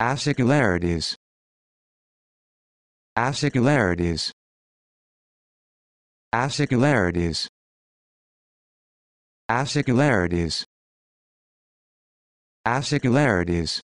Acicularities Acicularities Acicularities Acicularities Acicularities